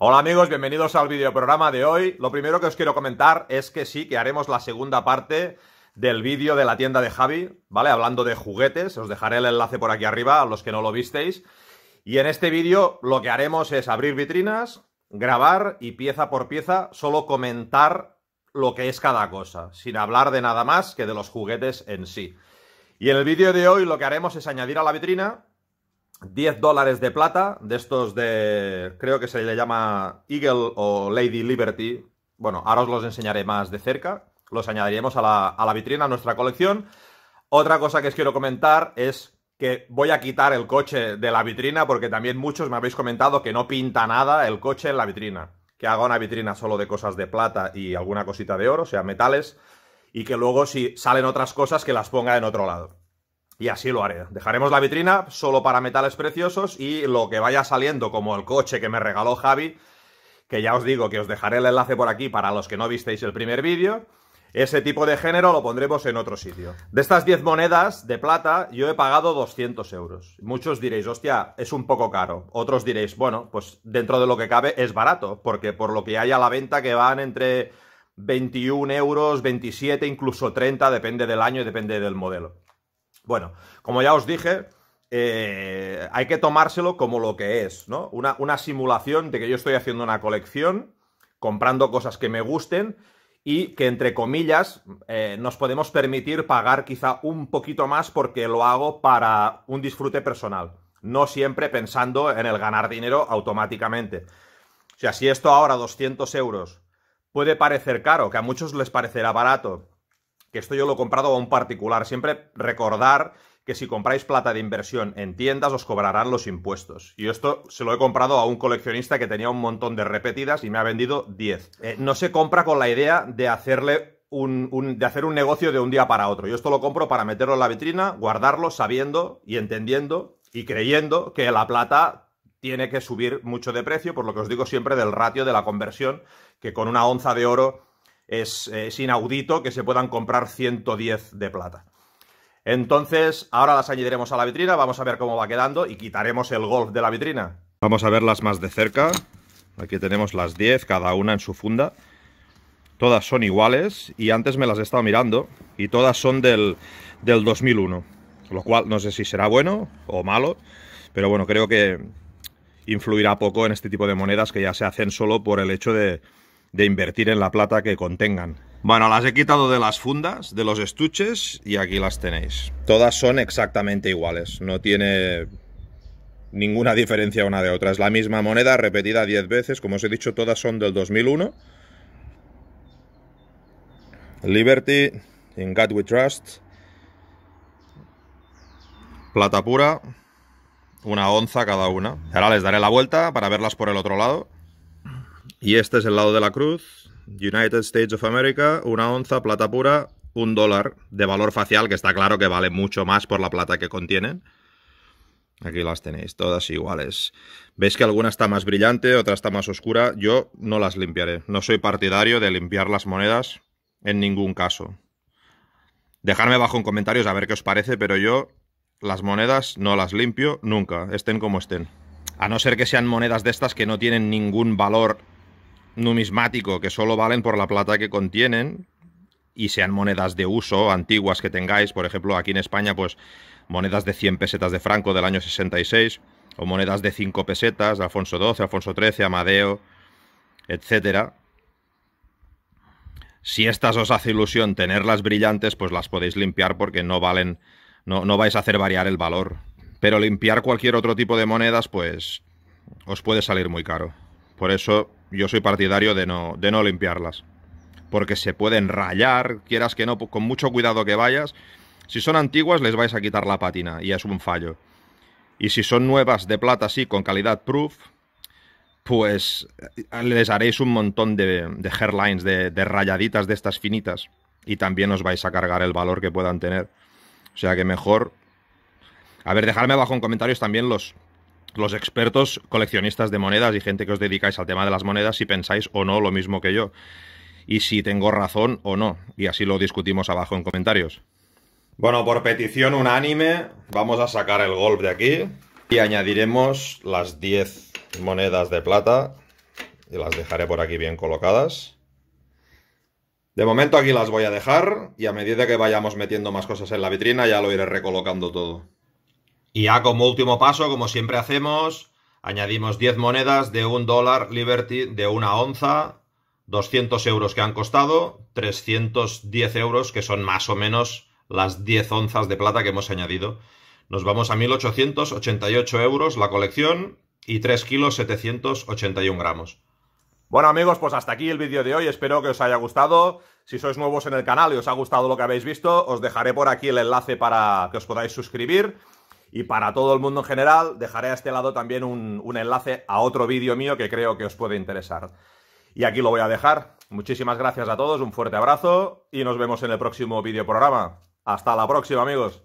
Hola amigos, bienvenidos al videoprograma de hoy. Lo primero que os quiero comentar es que sí, que haremos la segunda parte del vídeo de la tienda de Javi, ¿vale? Hablando de juguetes, os dejaré el enlace por aquí arriba a los que no lo visteis. Y en este vídeo lo que haremos es abrir vitrinas, grabar y pieza por pieza solo comentar lo que es cada cosa, sin hablar de nada más que de los juguetes en sí. Y en el vídeo de hoy lo que haremos es añadir a la vitrina 10 dólares de plata, de estos de, creo que se le llama Eagle o Lady Liberty. Bueno, ahora os los enseñaré más de cerca. Los añadiremos a la, a la vitrina, a nuestra colección. Otra cosa que os quiero comentar es que voy a quitar el coche de la vitrina porque también muchos me habéis comentado que no pinta nada el coche en la vitrina. Que haga una vitrina solo de cosas de plata y alguna cosita de oro, o sea, metales, y que luego si salen otras cosas que las ponga en otro lado. Y así lo haré. Dejaremos la vitrina solo para metales preciosos y lo que vaya saliendo, como el coche que me regaló Javi, que ya os digo que os dejaré el enlace por aquí para los que no visteis el primer vídeo, ese tipo de género lo pondremos en otro sitio. De estas 10 monedas de plata, yo he pagado 200 euros. Muchos diréis, hostia, es un poco caro. Otros diréis, bueno, pues dentro de lo que cabe es barato, porque por lo que hay a la venta que van entre 21 euros, 27, incluso 30, depende del año y depende del modelo. Bueno, como ya os dije, eh, hay que tomárselo como lo que es, ¿no? Una, simulación de que yo estoy haciendo una colección, comprando cosas que me gusten y que entre comillas eh, nos podemos permitir pagar quizá un poquito más porque lo hago para un disfrute personal, no siempre pensando en el ganar dinero automáticamente. O sea, si esto ahora 200 euros puede parecer caro, que a muchos les parecerá barato, que esto yo lo he comprado a un particular. Siempre recordar que si compráis plata de inversión en tiendas os cobrarán los impuestos. Y esto se lo he comprado a un coleccionista que tenía un montón de repetidas y me ha vendido 10. Eh, no se compra con la idea de hacerle de hacer un negocio de un día para otro. Yo esto lo compro para meterlo en la vitrina, guardarlo sabiendo y entendiendo y creyendo que la plata tiene que subir mucho de precio, por lo que os digo siempre del ratio de la conversión, que con una onza de oro es, inaudito que se puedan comprar 110 de plata. Entonces, ahora las añadiremos a la vitrina, vamos a ver cómo va quedando y quitaremos el golf de la vitrina. Vamos a verlas más de cerca. Aquí tenemos las 10, cada una en su funda. Todas son iguales y antes me las he estado mirando y todas son del, del 2001. Lo cual no sé si será bueno o malo, pero bueno, creo que influirá poco en este tipo de monedas que ya se hacen solo por el hecho de, de invertir en la plata que contengan. Bueno, las he quitado de las fundas, de los estuches y aquí las tenéis. Todas son exactamente iguales, no tiene ninguna diferencia una de otra. Es la misma moneda repetida 10 veces, como os he dicho, todas son del 2001. Liberty, In God We Trust, plata pura, una onza cada una. Ahora les daré la vuelta para verlas por el otro lado. Y este es el lado de la cruz. United States of America, una onza, plata pura, un dólar de valor facial, que está claro que vale mucho más por la plata que contienen. Aquí las tenéis, todas iguales. Veis que alguna está más brillante, otra está más oscura. Yo no las limpiaré. No soy partidario de limpiar las monedas en ningún caso. Dejadme abajo en comentarios a ver qué os parece, pero yo las monedas no las limpio nunca, estén como estén. A no ser que sean monedas de estas que no tienen ningún valor numismático que solo valen por la plata que contienen y sean monedas de uso antiguas que tengáis, por ejemplo, aquí en España, pues monedas de 100 pesetas de Franco del año 66 o monedas de 5 pesetas de Alfonso XII, Alfonso XIII, Amadeo, etcétera. Si estas os hace ilusión tenerlas brillantes, pues las podéis limpiar porque no valen, no, no vais a hacer variar el valor. Pero limpiar cualquier otro tipo de monedas, pues os puede salir muy caro. Por eso yo soy partidario de no, de no limpiarlas. Porque se pueden rayar, quieras que no, pues, con mucho cuidado que vayas. Si son antiguas, les vais a quitar la pátina y es un fallo. Y si son nuevas de plata, sí, con calidad proof, pues eh, les haréis un montón de, hairlines, de, rayaditas de estas finitas. Y también os vais a cargar el valor que puedan tener. O sea que mejor. A ver, dejadme abajo en comentarios también los los expertos coleccionistas de monedas y gente que os dedicáis al tema de las monedas, si pensáis o no lo mismo que yo. Y si tengo razón o no. Y así lo discutimos abajo en comentarios. Bueno, por petición unánime, vamos a sacar el golf de aquí. Y añadiremos las 10 monedas de plata. Y las dejaré por aquí bien colocadas. De momento aquí las voy a dejar y a medida que vayamos metiendo más cosas en la vitrina ya lo iré recolocando todo. Y ya como último paso, como siempre hacemos, añadimos 10 monedas de un dólar Liberty de una onza, 200 euros que han costado, 310 euros que son más o menos las 10 onzas de plata que hemos añadido. Nos vamos a 1888 euros la colección y 3 kilos 781 gramos. Bueno amigos, pues hasta aquí el vídeo de hoy, espero que os haya gustado. Si sois nuevos en el canal y os ha gustado lo que habéis visto, os dejaré por aquí el enlace para que os podáis suscribir. Y para todo el mundo en general, dejaré a este lado también un, enlace a otro vídeo mío que creo que os puede interesar. Y aquí lo voy a dejar. Muchísimas gracias a todos, un fuerte abrazo y nos vemos en el próximo videoprograma. Hasta la próxima, amigos.